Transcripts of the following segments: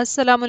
Aslam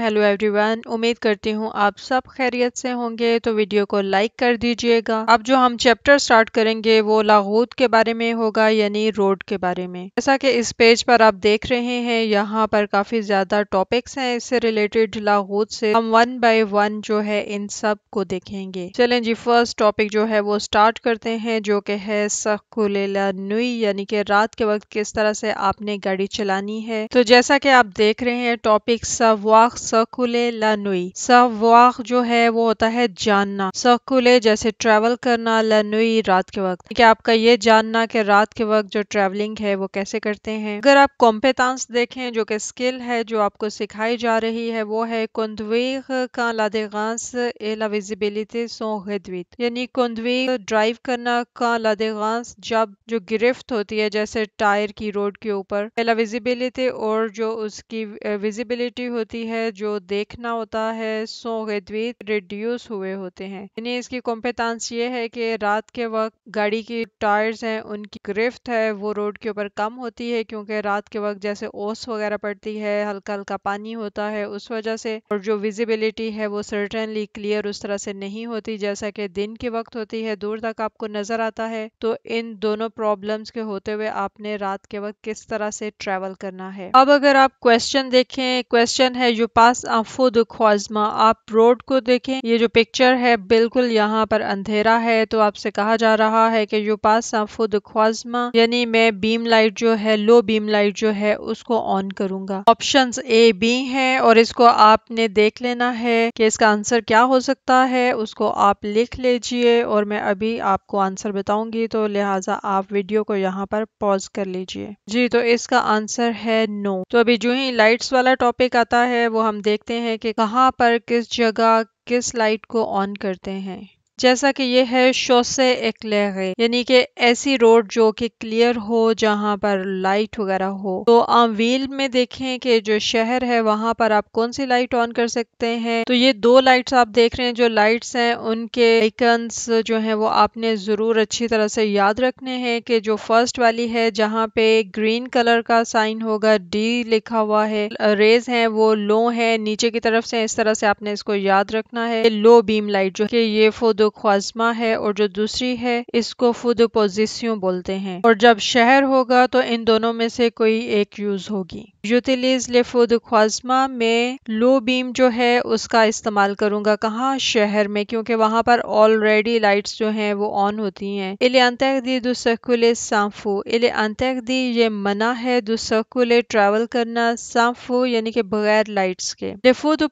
hello everyone उम्मीद करती हूँ आप सब खैरियत से होंगे तो वीडियो को लाइक कर दीजिएगा अब जो हम चैप्टर स्टार्ट करेंगे वो लाहौद के बारे में होगा यानी रोड के बारे में जैसा कि इस पेज पर आप देख रहे हैं यहाँ पर काफ़ी ज़्यादा टॉपिक्स हैं इससे रिलेटेड लाहौद से हम वन बाई वन जो है इन सब को देखेंगे चलें जी फर्स्ट टॉपिक जो है वो स्टार्ट करते हैं जो कि है सखुलेला नुई यानी कि रात के वक्त किस तरह से आपने गाड़ी चलानी है तो जैसा कि आप देख रहे हैं टॉपिक टॉपिक सवाक सर्कुले लनुई सवाक जो है वो होता है जानना सर्कुले जैसे ट्रेवल करना लनुई रात के वक्त ठीक आपका ये जानना कि रात के वक्त जो ट्रेवलिंग है वो कैसे करते हैं अगर आप कॉम्पेटांस देखें जो कि स्किल है जो आपको सिखाई जा रही है वो है कुंदवीक का लादेगांस ए विजिबिलिटी सो गद्वित यानी कुंदवीक ड्राइव करना का लादेगांस जब जो गिरफ्त होती है जैसे टायर की रोड के ऊपर एला विजिबिलिटी और जो उसकी विजिबिलिटी एबिलिटी होती है जो देखना होता है सो गद्वेत रिड्यूस हुए होते हैं यानी इसकी कॉम्पितांस ये है कि रात के वक्त गाड़ी की टायर्स हैं उनकी ग्रिफ्ट है वो रोड के ऊपर कम होती है क्योंकि रात के वक्त जैसे ओस वगैरह पड़ती है हल्का हल्का पानी होता है उस वजह से और जो विजिबिलिटी है वो सर्टनली क्लियर उस तरह से नहीं होती जैसा कि दिन के वक्त होती है दूर तक आपको नजर आता है तो इन दोनों प्रॉब्लम्स के होते हुए आपने रात के वक्त किस तरह से ट्रेवल करना है अब अगर आप क्वेश्चन देखें क्वेश्चन है जो पास अफुद ख्वाजमा आप रोड को देखें ये जो पिक्चर है बिल्कुल यहाँ पर अंधेरा है तो आपसे कहा जा रहा है कि जो पास अफुद ख्वाजमा यानी मैं बीम लाइट जो है लो बीम लाइट जो है उसको ऑन करूंगा ऑप्शन ए बी है और इसको आपने देख लेना है कि इसका आंसर क्या हो सकता है उसको आप लिख लीजिए और मैं अभी आपको आंसर बताऊंगी तो लिहाजा आप वीडियो को यहाँ पर पॉज कर लीजिए जी तो इसका आंसर है नो तो अभी जो ही लाइट्स वाला टॉपिक टॉपिक आता है वो हम देखते हैं कि कहाँ पर किस जगह किस लाइट को ऑन करते हैं जैसा कि ये है शोसे एक्लेरे यानी कि ऐसी रोड जो कि क्लियर हो जहाँ पर लाइट वगैरह हो तो आम व्हील में देखें कि जो शहर है वहां पर आप कौन सी लाइट ऑन कर सकते हैं तो ये दो लाइट्स आप देख रहे हैं जो लाइट्स हैं उनके आइकन्स जो हैं वो आपने ज़रूर अच्छी तरह से याद रखने हैं कि जो फर्स्ट वाली है जहाँ पे ग्रीन कलर का साइन होगा डी लिखा हुआ है रेज है वो लो है नीचे की तरफ से इस तरह से आपने इसको याद रखना है लो बीम लाइट जो कि ये फोदो ख्वाजमा है और जो दूसरी है इसको फुद पोजिसियों बोलते हैं और जब शहर होगा तो इन दोनों में से कोई एक यूज होगी यूटिलीज ले फुद ख्वाजमा में लो बीम जो है उसका इस्तेमाल करूंगा कहाँ शहर में क्योंकि वहां पर ऑलरेडी लाइट्स जो हैं वो ऑन होती हैं इले दी दुसकुले सांफू इले दी ये मना है दुसकुले ट्रैवल करना सांफू यानी के बगैर लाइट्स के लेफुद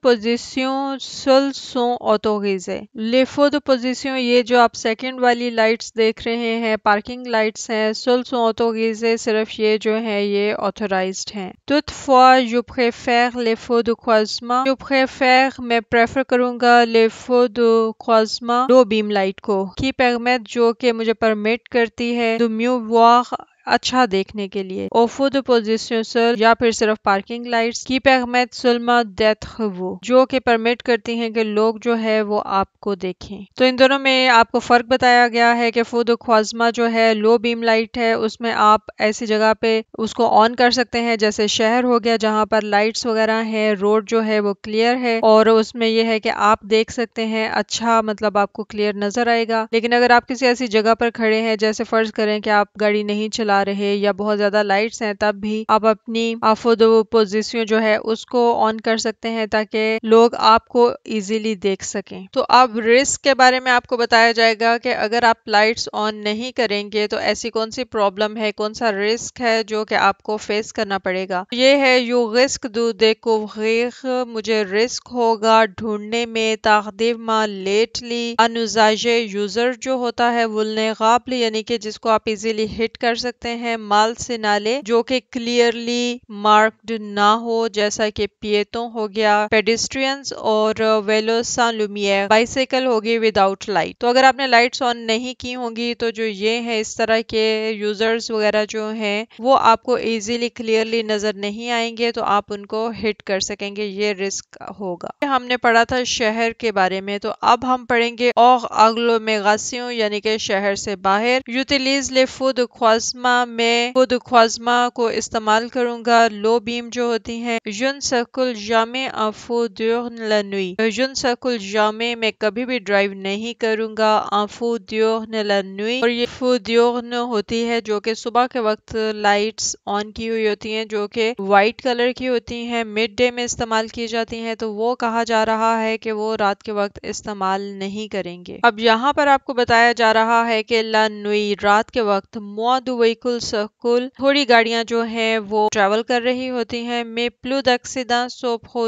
सुल सो ऑटोगीजे लेफुद पोजिस पोजीशन ये जो आप सेकंड वाली लाइट्स देख रहे हैं पार्किंग लाइट्स हैं सुल्स ऑटो गीजे सिर्फ ये जो है ये ऑथोराइज्ड हैं टूथ फॉर यू प्रेफर लेफो दो क्वाजमा यू प्रेफर मैं प्रेफर करूंगा लेफो दो क्वाजमा दो बीम लाइट को की पैगमेट जो के मुझे परमिट करती है दो म्यू वॉक अच्छा देखने के लिए ओफुद पोजिशन या फिर सिर्फ पार्किंग लाइट्स की अहमद सुलमा डेथ वो जो कि परमिट करती हैं कि लोग जो है वो आपको देखें तो इन दोनों में आपको फर्क बताया गया है कि फुद ख्वाजमा जो है लो बीम लाइट है उसमें आप ऐसी जगह पे उसको ऑन कर सकते हैं जैसे शहर हो गया जहाँ पर लाइट्स वगैरह है रोड जो है वो क्लियर है और उसमें यह है कि आप देख सकते हैं अच्छा मतलब आपको क्लियर नजर आएगा लेकिन अगर आप किसी ऐसी जगह पर खड़े हैं जैसे फर्ज करें कि आप गाड़ी नहीं चला आ रहे या बहुत ज्यादा लाइट्स हैं तब भी आप अपनी आफोदो पोजिशन जो है उसको ऑन कर सकते हैं ताकि लोग आपको इजीली देख सकें तो अब रिस्क के बारे में आपको बताया जाएगा कि अगर आप लाइट्स ऑन नहीं करेंगे तो ऐसी कौन सी प्रॉब्लम है कौन सा रिस्क है जो कि आपको फेस करना पड़ेगा ये है यू रिस्क दू देखो मुझे रिस्क होगा ढूंढने में ताकदीब माँ लेटली अनुजाज यूजर जो होता है वुलने यानी कि जिसको आप इजीली हिट कर सकते सकते हैं माल से नाले जो कि क्लियरली मार्क्ड ना हो जैसा कि पियतों हो गया पेडिस्ट्रियंस और वेलोसा लुमियर बाइसाइकिल हो गई विदाउट लाइट तो अगर आपने लाइट्स ऑन नहीं की होंगी तो जो ये है इस तरह के यूजर्स वगैरह जो हैं वो आपको इजीली क्लियरली नजर नहीं आएंगे तो आप उनको हिट कर सकेंगे ये रिस्क होगा हमने पढ़ा था शहर के बारे में तो अब हम पढ़ेंगे और अगलो मेगा यानी के शहर से बाहर यूटिलीज ले फुद ख्वासमा मैं खुद ख्वाजमा को इस्तेमाल करूँगा लो बीम जो होती है जुन सकुल जामे जुन सकुल जामे मैं कभी भी ड्राइव नहीं करूंगा और ये फुद्योन होती है जो कि सुबह के वक्त लाइट्स ऑन की हुई होती हैं जो कि व्हाइट कलर की होती हैं मिड डे में इस्तेमाल की जाती हैं तो वो कहा जा रहा है कि वो रात के वक्त इस्तेमाल नहीं करेंगे अब यहाँ पर आपको बताया जा रहा है कि लनुई रात के वक्त मुआ दुबई फुल सर्कुल थोड़ी गाड़ियां जो है वो ट्रेवल कर रही होती हैं मे प्लू दक्सिदा सोप हो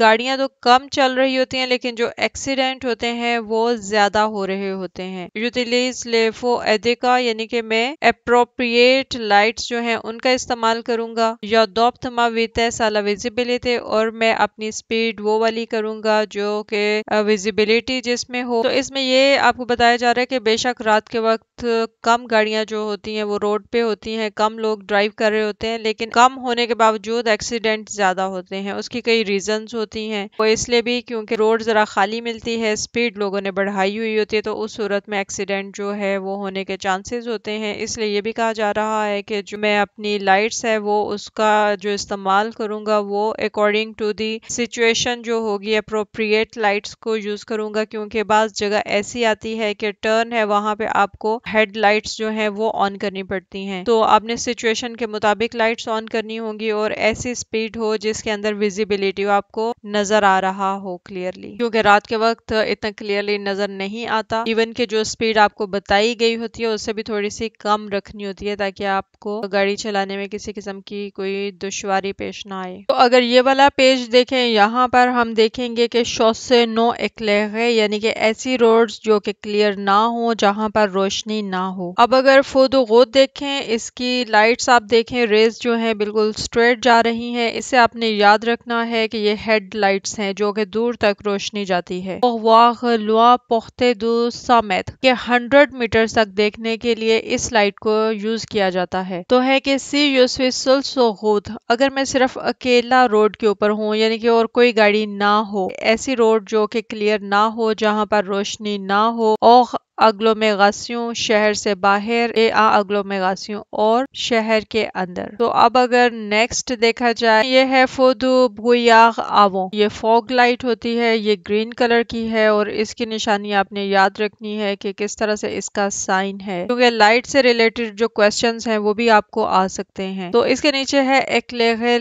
गाड़ियां तो कम चल रही होती हैं लेकिन जो एक्सीडेंट होते हैं वो ज्यादा हो रहे होते हैं यूटिलिज लेफो एदिका यानी कि मैं अप्रोप्रिएट लाइट्स जो हैं उनका इस्तेमाल करूंगा या दोपथमा वितय साला विजिबिलिटी और मैं अपनी स्पीड वो वाली करूंगा जो कि विजिबिलिटी जिसमें हो तो इसमें ये आपको बताया जा रहा है कि बेशक रात के वक्त कम गाड़ियां जो होती हैं वो रोड रोड पे होती हैं कम लोग ड्राइव कर रहे होते हैं लेकिन कम होने के बावजूद एक्सीडेंट ज़्यादा होते हैं उसकी कई रीजंस होती हैं वो तो इसलिए भी क्योंकि रोड ज़रा खाली मिलती है स्पीड लोगों ने बढ़ाई हुई होती है तो उस सूरत में एक्सीडेंट जो है वो होने के चांसेस होते हैं इसलिए ये भी कहा जा रहा है कि जो मैं अपनी लाइट्स है वो उसका जो इस्तेमाल करूँगा वो अकॉर्डिंग टू दी सिचुएशन जो होगी अप्रोप्रिएट लाइट्स को यूज़ करूँगा क्योंकि बाज़ जगह ऐसी आती है कि टर्न है वहां पे आपको हेड लाइट्स जो है वो ऑन करनी पड़ती पड़ती हैं तो आपने सिचुएशन के मुताबिक लाइट्स ऑन करनी होगी और ऐसी स्पीड हो जिसके अंदर विजिबिलिटी आपको नजर आ रहा हो क्लियरली क्योंकि रात के वक्त इतना क्लियरली नजर नहीं आता इवन के जो स्पीड आपको बताई गई होती है उससे भी थोड़ी सी कम रखनी होती है ताकि आपको गाड़ी चलाने में किसी किस्म की कोई दुश्वारी पेश ना आए तो अगर ये वाला पेज देखें यहाँ पर हम देखेंगे कि से नो एक्लेग यानी कि ऐसी रोड्स जो कि क्लियर ना हो जहाँ पर रोशनी ना हो अब अगर फोदो गोद देखें इसकी लाइट्स आप देखें रेज जो हैं बिल्कुल स्ट्रेट जा रही हैं इसे आपने याद रखना है कि ये हेड लाइट्स हैं जो कि दूर तक रोशनी जाती है वाह लुआ पोखते दो सामेत के हंड्रेड मीटर तक देखने के लिए इस लाइट को यूज किया जाता है तो है कि सी यूसफी सुलसोहूद अगर मैं सिर्फ अकेला रोड के ऊपर हूँ यानी कि और कोई गाड़ी ना हो ऐसी रोड जो कि क्लियर ना हो जहाँ पर रोशनी ना हो और अग्लोमेगासियों शहर से बाहर ए आ अग्लोमेगासियों और शहर के अंदर तो अब अगर नेक्स्ट देखा जाए ये है फोदो भूयाग आवो ये फॉग लाइट होती है ये ग्रीन कलर की है और इसकी निशानी आपने याद रखनी है कि किस तरह से इसका साइन है क्योंकि लाइट से रिलेटेड जो क्वेश्चन है वो भी आपको आ सकते हैं तो इसके नीचे है एक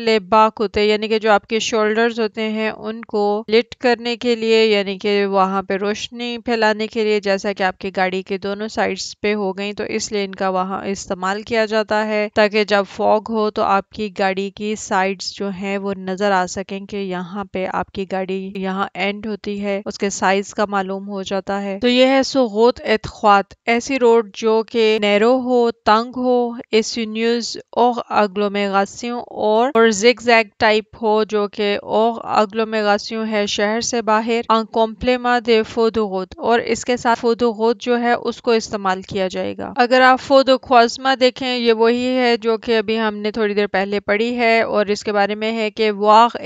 लेबा होते यानी कि जो आपके शोल्डर होते हैं उनको लिट करने के लिए यानी कि वहां पे रोशनी फैलाने के लिए जैसा कि आपके कि गाड़ी के दोनों साइड्स पे हो गई तो इसलिए इनका वहाँ इस्तेमाल किया जाता है ताकि जब फॉग हो तो आपकी गाड़ी की साइड्स जो है वो नजर आ सकें कि यहाँ पे आपकी गाड़ी यहाँ एंड होती है उसके साइज का मालूम हो जाता है तो ये है सुगोत एतख्वात ऐसी रोड जो कि नैरो हो तंग हो एसन्यूज और अग्लोमेगासियों और, और जिग टाइप हो जो कि और अग्लोमेगासियों है शहर से बाहर कॉम्प्लेमा दे फोदोगोत और इसके साथ फोदोगोत जो है उसको इस्तेमाल किया जाएगा अगर आप ख्वाजमा देखें ये वही है जो कि अभी हमने थोड़ी देर पहले पढ़ी है और इसके बारे में है कि वाह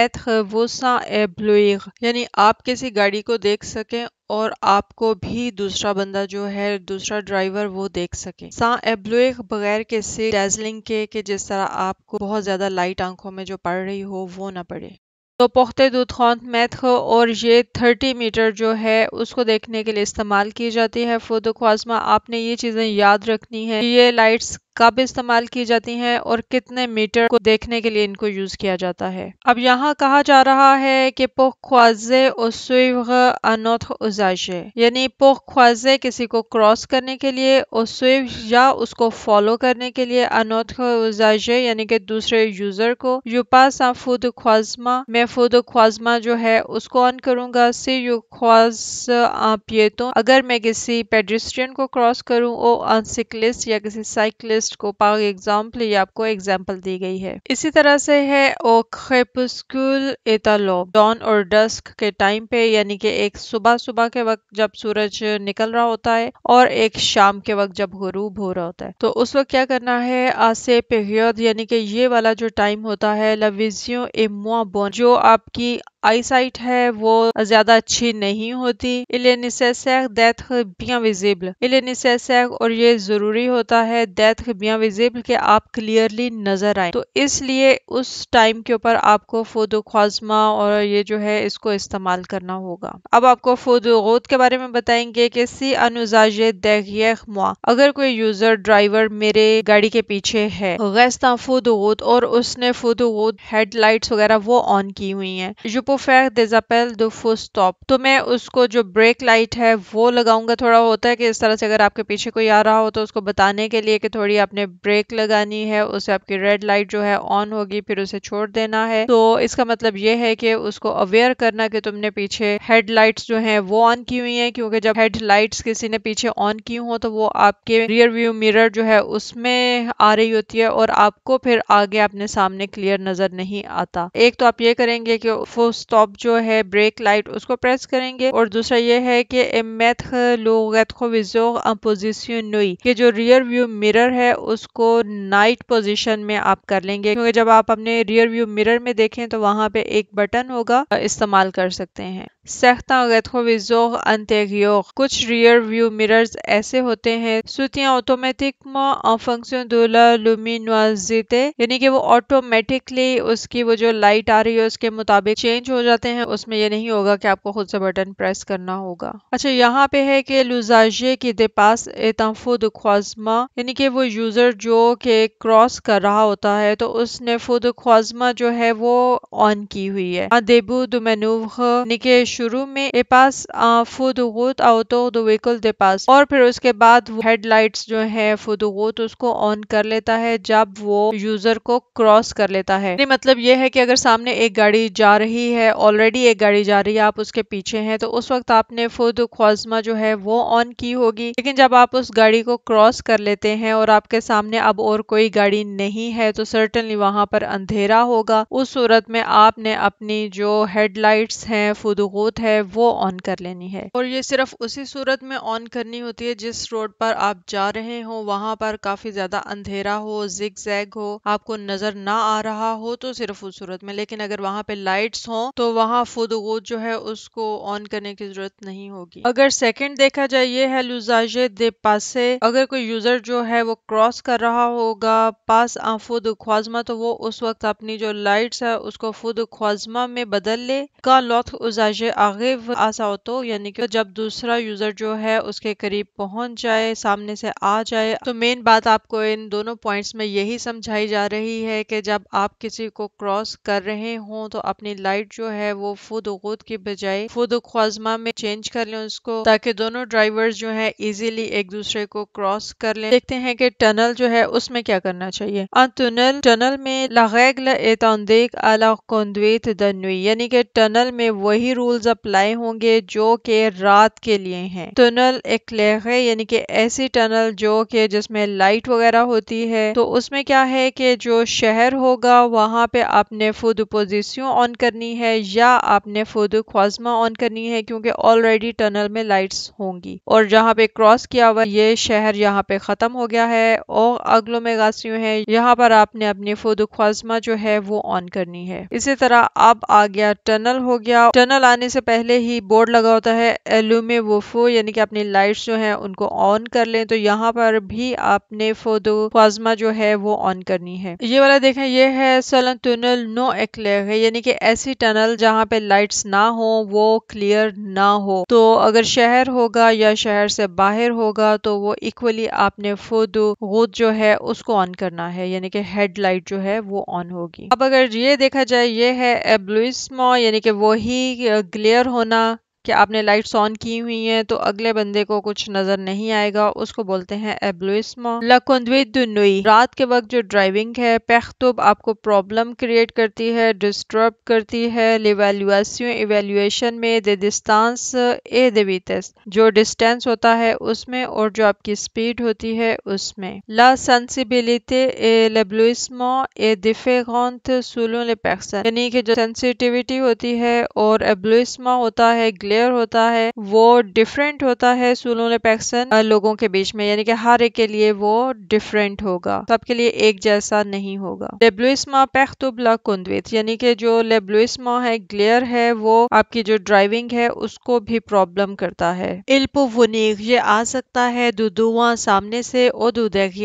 एथ वसा ए यानी आप किसी गाड़ी को देख सकें और आपको भी दूसरा बंदा जो है दूसरा ड्राइवर वो देख सके सा एब्लुएक बगैर किसी डेजलिंग के के जिस तरह आपको बहुत ज्यादा लाइट आंखों में जो पड़ रही हो वो ना पड़े तो दूध दुदखान मैथ और ये थर्टी मीटर जो है उसको देखने के लिए इस्तेमाल की जाती है फोदो फोदोक्वाजमा आपने ये चीज़ें याद रखनी है ये लाइट्स कब इस्तेमाल की जाती हैं और कितने मीटर को देखने के लिए इनको यूज किया जाता है अब यहाँ कहा जा रहा है कि पोख ख्वाजे और अनोथ उजाइशे यानी पोख ख्वाजे किसी को क्रॉस करने के लिए और या उसको फॉलो करने के लिए अनोथ उजाइशे यानी कि दूसरे यूजर को यूपासा फुद ख्वाजमा मैं फुद ख्वाजमा जो है उसको ऑन करूंगा सी यू ख्वाज तो अगर मैं किसी पेड्रिस्ट्रियन को क्रॉस करूँ और ऑन या किसी साइकिल टेस्ट को पाग एग्जाम्पल ये आपको एग्जाम्पल दी गई है इसी तरह से है ओ खेपस्कुल एतालो डॉन और डस्क के टाइम पे यानी कि एक सुबह सुबह के वक्त जब सूरज निकल रहा होता है और एक शाम के वक्त जब गरूब हो रहा होता है तो उस वक्त क्या करना है आसे पेहद यानी कि ये वाला जो टाइम होता है लविजियो ए बोन जो आपकी eyesight है वो ज्यादा अच्छी नहीं होती इलेनिसेसेक दैथ बिया विजिबल इलेनिसेसैक और ये जरूरी होता है डेथ बिया विजिबल के आप क्लियरली नजर आए तो इसलिए उस टाइम के ऊपर आपको फोदो खाजमा और ये जो है इसको इस्तेमाल करना होगा अब आपको फोदोगोद के बारे में बताएंगे कि सी अनुजाज दैख अगर कोई यूजर ड्राइवर मेरे गाड़ी के पीछे है गैस्ता फोदोगोद और उसने फोदोगोद हेडलाइट्स वगैरह वो ऑन की हुई है को faire des दो फुल स्टॉप तो मैं उसको जो ब्रेक लाइट है वो लगाऊंगा थोड़ा होता है कि इस तरह से अगर आपके पीछे कोई आ रहा हो तो उसको बताने के लिए कि थोड़ी आपने ब्रेक लगानी है उसे आपकी रेड लाइट जो है ऑन होगी फिर उसे छोड़ देना है तो इसका मतलब ये है कि उसको अवेयर करना कि तुमने पीछे हेड लाइट जो है वो ऑन की हुई है क्योंकि जब हेड लाइट किसी ने पीछे ऑन की हो तो वो आपके रियर व्यू मिरर जो है उसमें आ रही होती है और आपको फिर आगे अपने सामने क्लियर नजर नहीं आता एक तो आप ये करेंगे कि फुल स्टॉप जो है ब्रेक लाइट उसको प्रेस करेंगे और दूसरा ये है कि लोगत को विजो अपोजिशन नई ये जो रियर व्यू मिरर है उसको नाइट पोजिशन में आप कर लेंगे क्योंकि जब आप अपने रियर व्यू मिरर में देखें तो वहां पे एक बटन होगा इस्तेमाल कर सकते हैं certains rétroviseurs antérieurs. कुछ रियर व्यू मिरर्स ऐसे होते हैं सूतियां ऑटोमेटिकमा en fonction de la luminosité यानी कि वो ऑटोमेटिकली उसकी वो जो लाइट आ रही है उसके मुताबिक चेंज हो जाते हैं उसमें ये नहीं होगा कि आपको खुद से बटन प्रेस करना होगा अच्छा यहाँ पे है कि लुजाजे की दे पास एतंफो दुख्वाजमा यानी कि वो यूजर जो के क्रॉस कर रहा होता है तो उसने फुद ख्वाजमा जो है वो ऑन की हुई है देबू दुमेनूव यानी कि शुरू में ए पास फुदगूत अवतो व्हीकल पास और फिर उसके बाद हेडलाइट्स जो है फुद उसको ऑन कर लेता है जब वो यूजर को क्रॉस कर लेता है मतलब ये है कि अगर सामने एक गाड़ी जा रही है ऑलरेडी एक गाड़ी जा रही है आप उसके पीछे हैं तो उस वक्त आपने फुद ख्वाजमा जो है वो ऑन की होगी लेकिन जब आप उस गाड़ी को क्रॉस कर लेते हैं और आपके सामने अब और कोई गाड़ी नहीं है तो सर्टनली वहां पर अंधेरा होगा उस सूरत में आपने अपनी जो हेडलाइट्स हैं फुदगूत होत है वो ऑन कर लेनी है और ये सिर्फ उसी सूरत में ऑन करनी होती है जिस रोड पर आप जा रहे हो वहाँ पर काफी ज्यादा अंधेरा हो जिग जैग हो आपको नजर ना आ रहा हो तो सिर्फ उस सूरत में लेकिन अगर वहाँ पे लाइट्स हो तो वहाँ फुदगोद जो है उसको ऑन करने की जरूरत नहीं होगी अगर सेकेंड देखा जाए ये है लुजाजे दे पासे अगर कोई यूजर जो है वो क्रॉस कर रहा होगा पास आफुद ख्वाजमा तो वो उस वक्त अपनी जो लाइट्स है उसको फुद ख्वाजमा में बदल ले का लौथ उजाजे आगिव तो यानी कि जब दूसरा यूज़र जो है उसके करीब पहुंच जाए सामने से आ जाए तो मेन बात आपको इन दोनों पॉइंट्स में यही समझाई जा रही है कि जब आप किसी को क्रॉस कर रहे हो तो अपनी लाइट जो है वो फुद खुद की बजाय फुद ख्वाजमा में चेंज कर लें उसको ताकि दोनों ड्राइवर जो है इजिली एक दूसरे को क्रॉस कर ले देखते हैं की टनल जो है उसमें क्या करना चाहिए टनल टनल में लागैगला एतौंदेक अला कोंदवेत दनुई यानी कि टनल में वही रूल टनल्स अप्लाई होंगे जो कि रात के लिए हैं टनल एक यानी कि ऐसी टनल जो कि जिसमें लाइट वगैरह होती है तो उसमें क्या है कि जो शहर होगा वहाँ पे आपने फुद पोजिशन ऑन करनी है या आपने फुद ख्वाजमा ऑन करनी है क्योंकि ऑलरेडी टनल में लाइट्स होंगी और जहाँ पे क्रॉस किया हुआ ये शहर यहाँ पे ख़त्म हो गया है और अगलो में गासियों है यहाँ पर आपने अपनी फुद ख्वाजमा जो है वो ऑन करनी है इसी तरह अब आ गया टनल हो गया टनल आने से पहले ही बोर्ड लगा होता है एलुमे वोफो यानी कि अपनी लाइट्स जो हैं उनको ऑन कर लें तो यहाँ पर भी आपने फोदो फाजमा जो है वो ऑन करनी है ये वाला देखें ये है सलन टनल नो एक्लेयर है यानी कि ऐसी टनल जहाँ पे लाइट्स ना हो वो क्लियर ना हो तो अगर शहर होगा या शहर से बाहर होगा तो वो इक्वली आपने फोदो गोद जो है उसको ऑन करना है यानी कि हेड लाइट जो है वो ऑन होगी अब अगर ये देखा जाए ये है एब्लुइस्मा यानी कि वही क्लियर होना कि आपने लाइट्स ऑन की हुई हैं तो अगले बंदे को कुछ नजर नहीं आएगा उसको बोलते हैं एब्लोइस्मा लकुंदुई रात के वक्त जो ड्राइविंग है पेख्तुब आपको प्रॉब्लम क्रिएट करती है डिस्टर्ब करती है लिवेल्युएसियो इवेल्युएशन में दे डिस्टेंस ए देवीतस जो डिस्टेंस होता है उसमें और जो आपकी स्पीड होती है उसमें ला सेंसिबिलिटी ए लेब्लोइस्मा ए डिफेगॉन्ट सुलोन ले यानी कि जो सेंसिटिविटी होती है और एब्लोइस्मा होता है लेयर होता है वो डिफरेंट होता है सुलोनेपेक्सन लोगों के बीच में यानी कि हर एक के लिए वो डिफरेंट होगा सबके लिए एक जैसा नहीं होगा लेब्लुस्मा पैख्तुबला कुंदवित यानी कि जो लेब्लुस्मा है ग्लेयर है वो आपकी जो ड्राइविंग है उसको भी प्रॉब्लम करता है इल्पुवनिक ये आ सकता है दुदुआ सामने से ओदुदैग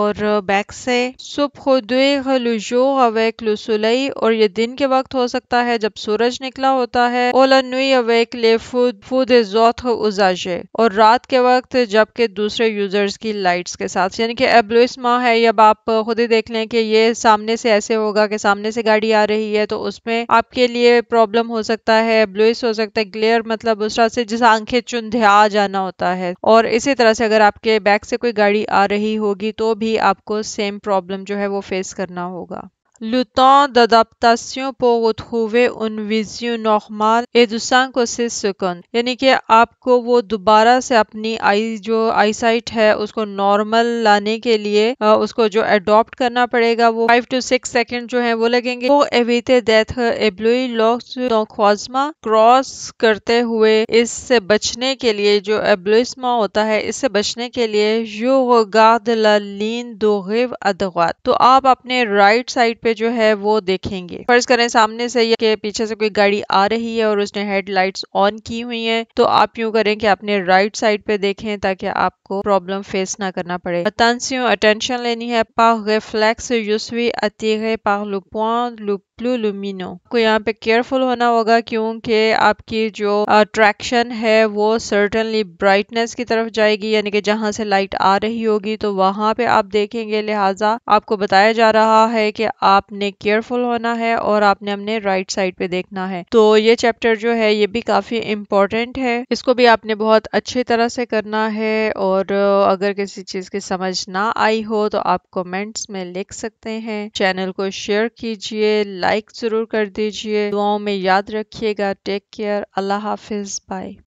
और बैक से सुबह लुजो अवैक लुसुलई और ये दिन के वक्त हो सकता है जब सूरज निकला होता है ओला नुई अवेक लिए फुद फुद जोत उजाजे और रात के वक्त जबकि दूसरे यूजर्स की लाइट्स के साथ यानी कि एब्लोइस्मा है अब आप खुद ही देख लें कि ये सामने से ऐसे होगा कि सामने से गाड़ी आ रही है तो उसमें आपके लिए प्रॉब्लम हो सकता है ब्लूस हो सकता है ग्लेयर मतलब उस तरह से जैसे आंखें चुंधिया जाना होता है और इसी तरह से अगर आपके बैक से कोई गाड़ी आ रही होगी तो भी आपको सेम प्रॉब्लम जो है वो फेस करना होगा le temps d'adaptation pour retrouver une vision normal eight को सिक्स सेकंड यानी कि आपको वो दोबारा से अपनी आई जो आई साइट है उसको नॉर्मल लाने के लिए उसको जो एडॉप्ट करना पड़ेगा वो फाइव टू सिक्स सेकंड जो है वो लगेंगे वो एविते डेथ एब्लोई लॉक्समा क्रॉस करते हुए इससे बचने के लिए जो एब्लोइस्मा होता है इससे बचने के लिए यो गाद लीन दो तो आप अपने राइट साइड पे जो है वो देखेंगे फर्ज करें सामने से ये पीछे से कोई गाड़ी आ रही है और उसने हेडलाइट्स ऑन की हुई है तो आप यूँ करें कि अपने राइट साइड पे देखें ताकि आपको प्रॉब्लम फेस ना करना पड़े अटेंशन लेनी है पा गए फ्लैक्स suis अति par le point लुमिनो को यहाँ पे केयरफुल होना होगा क्योंकि आपकी जो अट्रैक्शन है वो सर्टनली ब्राइटनेस की तरफ जाएगी यानी कि जहाँ से लाइट आ रही होगी तो वहाँ पे आप देखेंगे लिहाजा आपको बताया जा रहा है कि आपने केयरफुल होना है और आपने हमने राइट साइड पे देखना है तो ये चैप्टर जो है ये भी काफी इम्पोर्टेंट है इसको भी आपने बहुत अच्छी तरह से करना है और अगर किसी चीज की समझ ना आई हो तो आप कॉमेंट्स में लिख सकते हैं चैनल को शेयर कीजिए लाइक ज़रूर कर दीजिए दुआओं में याद रखिएगा टेक केयर अल्लाह हाफिज़ बाय